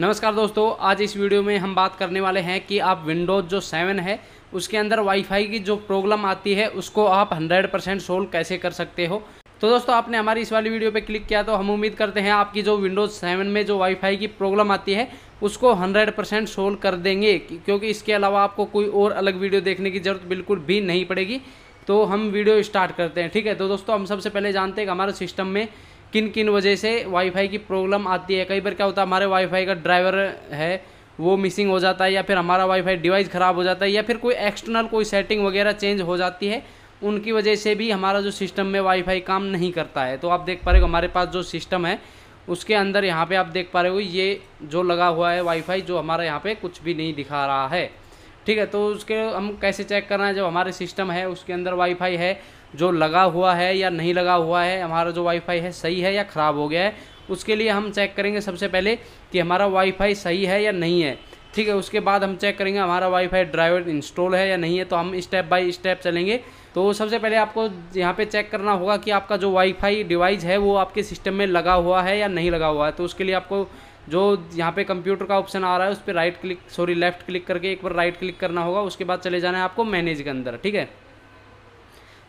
नमस्कार दोस्तों आज इस वीडियो में हम बात करने वाले हैं कि आप विंडोज़ जो सेवन है उसके अंदर वाईफाई की जो प्रॉब्लम आती है उसको आप 100 परसेंट सोल्व कैसे कर सकते हो तो दोस्तों आपने हमारी इस वाली वीडियो पे क्लिक किया तो हम उम्मीद करते हैं आपकी जो विंडोज़ सेवन में जो वाईफाई की प्रॉब्लम आती है उसको 100 परसेंट सोल्व कर देंगे क्योंकि इसके अलावा आपको कोई और अलग वीडियो देखने की ज़रूरत बिल्कुल भी नहीं पड़ेगी तो हम वीडियो स्टार्ट करते हैं ठीक है तो दोस्तों हम सबसे पहले जानते हैं कि हमारे सिस्टम में किन किन वजह से वाईफाई की प्रॉब्लम आती है कई बार क्या होता है हमारे वाईफाई का ड्राइवर है वो मिसिंग हो जाता है या फिर हमारा वाईफाई डिवाइस ख़राब हो जाता है या फिर कोई एक्सटर्नल कोई सेटिंग वगैरह चेंज हो जाती है उनकी वजह से भी हमारा जो सिस्टम में वाईफाई काम नहीं करता है तो आप देख पा रहे हो हमारे पास जो सिस्टम है उसके अंदर यहाँ पे आप देख पा रहे हो ये जो लगा हुआ है वाईफाई जो हमारा यहाँ पे कुछ भी नहीं दिखा रहा है ठीक है तो उसके हम कैसे चेक करना है जब हमारे सिस्टम है उसके अंदर वाईफाई है जो लगा हुआ है या नहीं लगा हुआ है हमारा जो वाईफाई है सही है या ख़राब हो गया है उसके लिए हम चेक करेंगे सबसे पहले कि हमारा वाईफाई सही है या नहीं है ठीक है उसके बाद हम चेक करेंगे हमारा वाईफाई ड्राइवर इंस्टॉल है या नहीं है तो हम स्टेप बाय स्टेप चलेंगे तो सबसे पहले आपको यहाँ पे चेक करना होगा कि आपका जो वाईफाई डिवाइस है वो आपके सिस्टम में लगा हुआ है या नहीं लगा हुआ है तो उसके लिए आपको जो यहाँ पे कंप्यूटर का ऑप्शन आ रहा है उस पर right click sorry left click करके एक बार राइट क्लिक करना होगा उसके बाद चले जाना है आपको मैनेज के अंदर ठीक है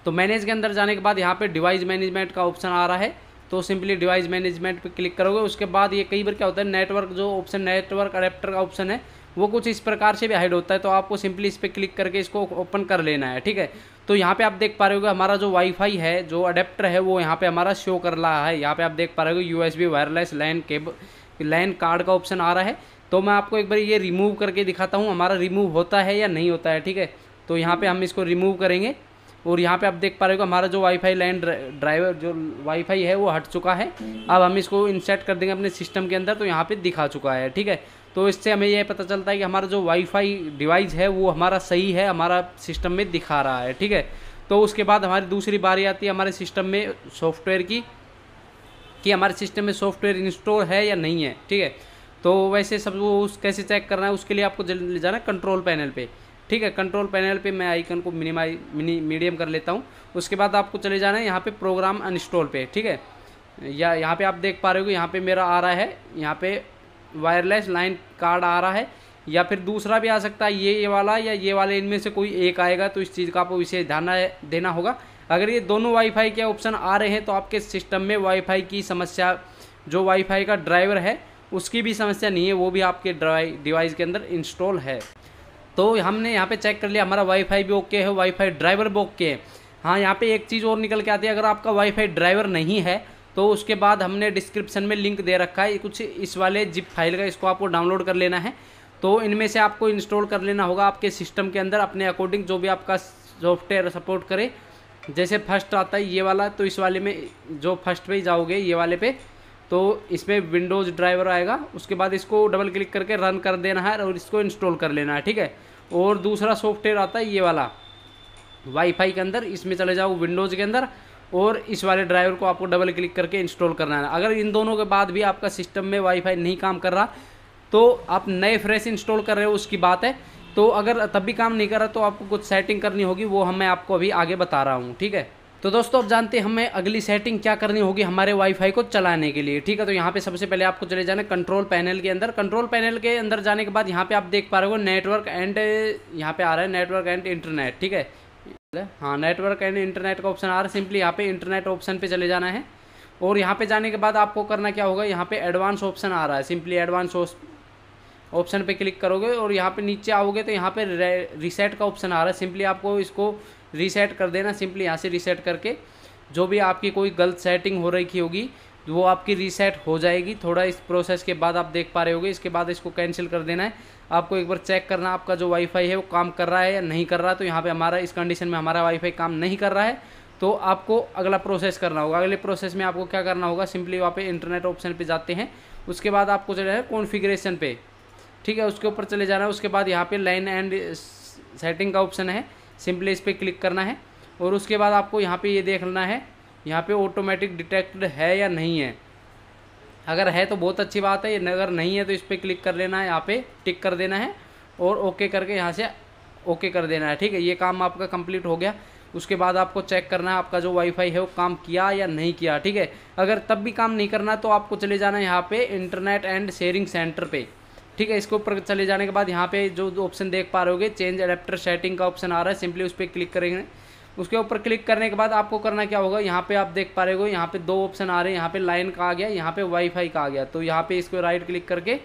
तो मैनेज के अंदर जाने के बाद यहाँ पे डिवाइस मैनेजमेंट का ऑप्शन आ रहा है तो सिंपली डिवाइस मैनेजमेंट पे क्लिक करोगे उसके बाद ये कई बार क्या होता है नेटवर्क जो ऑप्शन नेटवर्क अडेप्टर का ऑप्शन है वो कुछ इस प्रकार से भी हाइड होता है तो आपको सिंपली इस पर क्लिक करके इसको ओपन कर लेना है ठीक है तो यहाँ पे आप देख पा रहे हो हमारा जो वाईफाई है जो अडेप्टर है वो यहाँ पे हमारा शो कर रहा है यहाँ पे आप देख पा रहे हो यू वायरलेस लैन केब लैन कार्ड का ऑप्शन आ रहा है तो मैं आपको एक बार ये रिमूव करके दिखाता हूँ हमारा रिमूव होता है या नहीं होता है ठीक है तो यहाँ पर हम इसको रिमूव करेंगे और यहाँ पे आप देख पा रहे हो हमारा जो वाईफाई लाइन ड्राइवर जो वाईफाई है वो हट चुका है अब हम इसको इंसेट कर देंगे अपने सिस्टम के अंदर तो यहाँ पे दिखा चुका है ठीक है तो इससे हमें यह पता चलता है कि हमारा जो वाईफाई डिवाइस है वो हमारा सही है हमारा सिस्टम में दिखा रहा है ठीक है तो उसके बाद हमारी दूसरी बारी आती है हमारे सिस्टम में सॉफ्टवेयर की कि हमारे सिस्टम में सॉफ्टवेयर इंस्टॉल है या नहीं है ठीक है तो वैसे सब वो उस कैसे चेक करना है उसके लिए आपको जाना कंट्रोल पैनल पर ठीक है कंट्रोल पैनल पे मैं आइकन को मिनिमाइज मिनी मीडियम कर लेता हूँ उसके बाद आपको चले जाना है यहाँ पे प्रोग्राम अनस्टॉल पे ठीक है या यहाँ पे आप देख पा रहे हो यहाँ पे मेरा आ रहा है यहाँ पे वायरलेस लाइन कार्ड आ रहा है या फिर दूसरा भी आ सकता है ये ये वाला या ये वाले इनमें से कोई एक आएगा तो इस चीज़ का आपको विशेष ध्यान देना होगा अगर ये दोनों वाईफाई के ऑप्शन आ रहे हैं तो आपके सिस्टम में वाईफाई की समस्या जो वाईफाई का ड्राइवर है उसकी भी समस्या नहीं है वो भी आपके डिवाइस के अंदर इंस्टॉल है तो हमने यहाँ पे चेक कर लिया हमारा वाईफाई भी ओके है वाईफाई ड्राइवर भी ओके है हाँ यहाँ पे एक चीज़ और निकल के आती है अगर आपका वाईफाई ड्राइवर नहीं है तो उसके बाद हमने डिस्क्रिप्शन में लिंक दे रखा है कुछ इस वाले जिप फाइल का इसको आपको डाउनलोड कर लेना है तो इनमें से आपको इंस्टॉल कर लेना होगा आपके सिस्टम के अंदर अपने अकॉर्डिंग जो भी आपका सॉफ्टवेयर सपोर्ट करे जैसे फर्स्ट आता है ये वाला तो इस वाले में जो फर्स्ट पे ही जाओगे ये वाले पे तो इसमें विंडोज़ ड्राइवर आएगा उसके बाद इसको डबल क्लिक करके रन कर देना है और इसको इंस्टॉल कर लेना है ठीक है और दूसरा सॉफ्टवेयर आता है ये वाला वाईफाई के अंदर इसमें चले जाओ विंडोज़ के अंदर और इस वाले ड्राइवर को आपको डबल क्लिक करके इंस्टॉल करना है अगर इन दोनों के बाद भी आपका सिस्टम में वाईफाई नहीं काम कर रहा तो आप नए फ्रेश इंस्टॉल कर रहे हो उसकी बात है तो अगर तब भी काम नहीं कर रहा तो आपको कुछ सेटिंग करनी होगी वो हम मैं आपको अभी आगे बता रहा हूँ ठीक है तो दोस्तों आप जानते हैं हमें अगली सेटिंग क्या करनी होगी हमारे वाईफाई को चलाने के लिए ठीक है तो यहाँ पे सबसे पहले आपको चले जाना कंट्रोल पैनल के अंदर कंट्रोल पैनल के अंदर जाने के बाद यहाँ पे आप देख पा रहे हो नेटवर्क एंड यहाँ पे आ रहा है नेटवर्क एंड इंटरनेट ठीक है हाँ नेटवर्क एंड इंटरनेट का ऑप्शन आ रहा है सिंपली यहाँ पे इंटरनेट ऑप्शन पे चले जाना है और यहाँ पे जाने के बाद आपको करना क्या होगा यहाँ पे एडवांस ऑप्शन आ रहा है सिंपली एडवांस ऑप्शन पे क्लिक करोगे और यहाँ पे नीचे आओगे तो यहाँ पे रीसेट का ऑप्शन आ रहा है सिंपली आपको इसको रीसेट कर देना सिंपली यहाँ से रीसेट करके जो भी आपकी कोई गलत सेटिंग हो रखी होगी वो आपकी रीसेट हो जाएगी थोड़ा इस प्रोसेस के बाद आप देख पा रहे होगे इसके बाद इसको कैंसिल कर देना है आपको एक बार चेक करना आपका जो वाईफाई है वो काम कर रहा है या नहीं कर रहा तो यहाँ पे हमारा इस कंडीशन में हमारा वाईफाई काम नहीं कर रहा है तो आपको अगला प्रोसेस करना होगा अगले प्रोसेस में आपको क्या करना होगा सिंपली वहाँ पे इंटरनेट ऑप्शन पे जाते हैं उसके बाद आपको जो है कॉन्फिग्रेशन पे ठीक है उसके ऊपर चले जाना है उसके बाद यहाँ पे लाइन एंड सेटिंग का ऑप्शन है सिंपली इस पर क्लिक करना है और उसके बाद आपको यहाँ पे ये यह देख लेना है यहाँ पे ऑटोमेटिक डिटेक्टेड है या नहीं है अगर है तो बहुत अच्छी बात है अगर नहीं है तो इस पर क्लिक कर लेना है यहाँ पे टिक कर देना है और ओके करके यहाँ से ओके कर देना है ठीक है ये काम आपका कंप्लीट हो गया उसके बाद आपको चेक करना है आपका जो वाईफाई है वो काम किया या नहीं किया ठीक है अगर तब भी काम नहीं करना तो आपको चले जाना है यहाँ पे इंटरनेट एंड शेयरिंग सेंटर पे ठीक है इसके ऊपर चले जाने के बाद यहाँ पे जो ऑप्शन देख पा रहे चेंज अडेप्टर सेटिंग का ऑप्शन आ रहा है सिंपली उस पर क्लिक करेंगे उसके ऊपर क्लिक करने के बाद आपको करना क्या होगा यहाँ पे आप देख पा रहे हो यहाँ पे दो ऑप्शन आ रहे हैं यहाँ पे लाइन का आ गया यहाँ पे वाईफाई का आ गया तो यहाँ पे इसको राइट क्लिक करके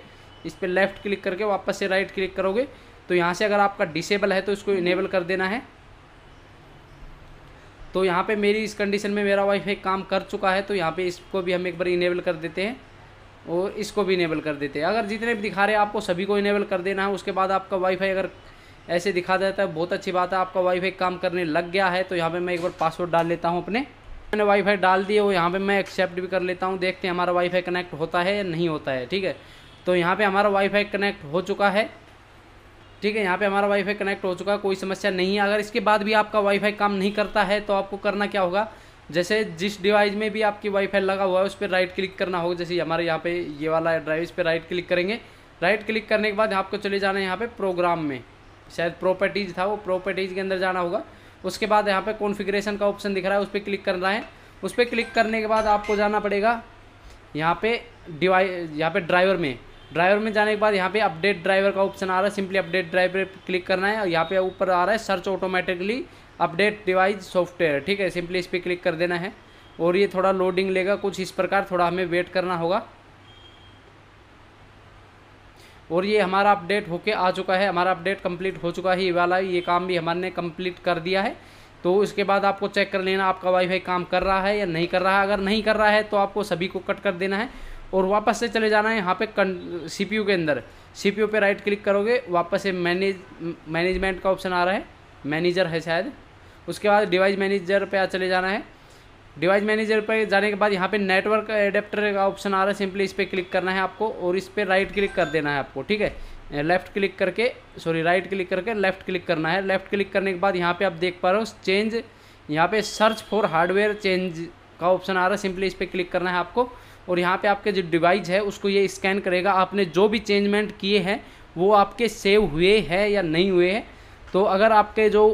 इस पर लेफ्ट क्लिक करके वापस से राइट क्लिक करोगे तो यहाँ से अगर आपका डिसेबल है तो इसको इनेबल हम्म। कर देना है तो यहाँ पे मेरी इस कंडीशन में मेरा वाईफाई काम कर चुका है तो यहाँ पे इसको भी हम एक बार इनेबल कर देते हैं और इसको भी इनेबल कर देते हैं अगर जितने भी दिखा रहे हैं आपको सभी को इनेबल कर देना है उसके बाद आपका वाईफाई अगर ऐसे दिखा देता है बहुत अच्छी बात है आपका वाईफाई काम करने लग गया है तो यहाँ पे मैं एक बार पासवर्ड डाल लेता हूँ अपने मैंने वाईफाई डाल दिए और यहाँ पे मैं एक्सेप्ट भी कर लेता हूँ देखते हैं हमारा वाईफाई कनेक्ट होता है या नहीं होता है ठीक है तो यहाँ पर हमारा वाईफाई कनेक्ट हो चुका है ठीक है यहाँ पर हमारा वाईफाई कनेक्ट हो चुका है कोई समस्या नहीं है अगर इसके बाद भी आपका वाईफाई काम नहीं करता है तो आपको करना क्या होगा जैसे जिस डिवाइस में भी आपकी वाईफाई लगा हुआ है उस पर राइट क्लिक करना होगा जैसे हमारे यहाँ पे ये वाला ड्राइव इस पर राइट क्लिक करेंगे राइट क्लिक करने के बाद आपको चले जाना है यहाँ पे प्रोग्राम में शायद प्रॉपर्टीज़ था वो प्रॉपर्टीज़ के अंदर जाना होगा उसके बाद यहाँ पे कॉन्फ़िगरेशन का ऑप्शन दिख रहा है उस पर क्लिक करना है उस पर क्लिक करने के बाद आपको जाना पड़ेगा यहाँ पे डिवाइ यहाँ पे ड्राइवर में ड्राइवर में जाने के बाद यहाँ पे अपडेट ड्राइवर का ऑप्शन आ रहा है सिंपली अपडेट ड्राइवर क्लिक करना है और यहाँ पे ऊपर आ रहा है search automatically update device software ठीक है सिंपली इस पर क्लिक कर देना है और ये थोड़ा लोडिंग लेगा कुछ इस प्रकार थोड़ा हमें वेट करना होगा और ये हमारा अपडेट होके आ चुका है हमारा अपडेट कंप्लीट हो चुका है ये वाला ये काम भी हमारे कंप्लीट कर दिया है तो इसके बाद आपको चेक कर लेना आपका वाईफाई काम कर रहा है या नहीं कर रहा है अगर नहीं कर रहा है तो आपको सभी को कट कर देना है और वापस से चले जाना है यहाँ पे सी के अंदर सी पे राइट क्लिक करोगे वापस से मैनेज मैनेजमेंट का ऑप्शन आ रहा है मैनेजर है शायद उसके बाद डिवाइस मैनेजर पे चले जाना है डिवाइस मैनेजर पर जाने के बाद यहाँ पे नेटवर्क एडेप्टर का ऑप्शन आ रहा है सिंपली इस पर क्लिक करना है आपको और इस पर राइट क्लिक कर देना है आपको ठीक है लेफ़्ट क्लिक करके सॉरी राइट क्लिक करके लेफ़्ट क्लिक करना है लेफ़्ट क्लिक करने के बाद यहाँ पर आप देख पा रहे हो चेंज यहाँ पे सर्च फॉर हार्डवेयर चेंज का ऑप्शन आ रहा है सिंपली इस पर क्लिक करना है आपको और यहाँ पे आपके जो डिवाइस है उसको ये स्कैन करेगा आपने जो भी चेंजमेंट किए हैं वो आपके सेव हुए हैं या नहीं हुए हैं तो अगर आपके जो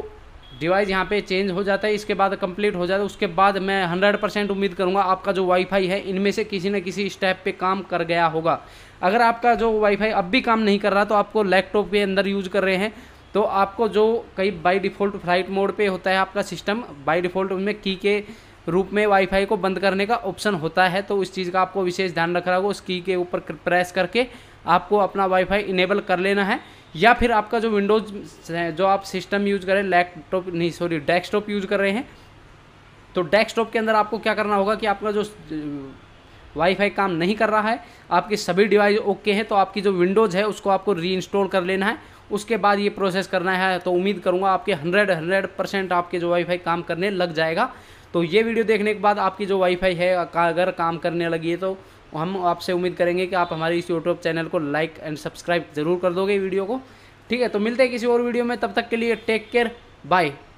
डिवाइस यहाँ पे चेंज हो जाता है इसके बाद कंप्लीट हो जाता है उसके बाद मैं हंड्रेड परसेंट उम्मीद करूँगा आपका जो वाईफाई है इनमें से किसी न किसी स्टेप पे काम कर गया होगा अगर आपका जो वाईफाई अब भी काम नहीं कर रहा तो आपको लैपटॉप के अंदर यूज कर रहे हैं तो आपको जो कई बाई डिफ़ॉल्ट फ्लाइट मोड पर होता है आपका सिस्टम बाई डिफ़ॉल्ट उसमें की के रूप में वाईफाई को बंद करने का ऑप्शन होता है तो उस चीज़ का आपको विशेष ध्यान रखना होगा उस की के ऊपर प्रेस करके आपको अपना वाईफाई इनेबल कर लेना है या फिर आपका जो विंडोज जो आप सिस्टम यूज करें लैपटॉप नहीं सॉरी डेस्कटॉप यूज कर रहे हैं तो डेस्कटॉप के अंदर आपको क्या करना होगा कि आपका जो वाईफाई काम नहीं कर रहा है आपके सभी डिवाइस ओके हैं तो आपकी जो विंडोज़ है उसको आपको री इंस्टॉल कर लेना है उसके बाद ये प्रोसेस करना है तो उम्मीद करूँगा आपके हंड्रेड हंड्रेड परसेंट आपके जो वाईफाई काम करने लग जाएगा तो ये वीडियो देखने के बाद आपकी जो वाईफाई है अगर काम करने लगी है तो हम आपसे उम्मीद करेंगे कि आप हमारे इस यूट्यूब चैनल को लाइक एंड सब्सक्राइब ज़रूर कर दोगे वीडियो को ठीक है तो मिलते हैं किसी और वीडियो में तब तक के लिए टेक केयर बाय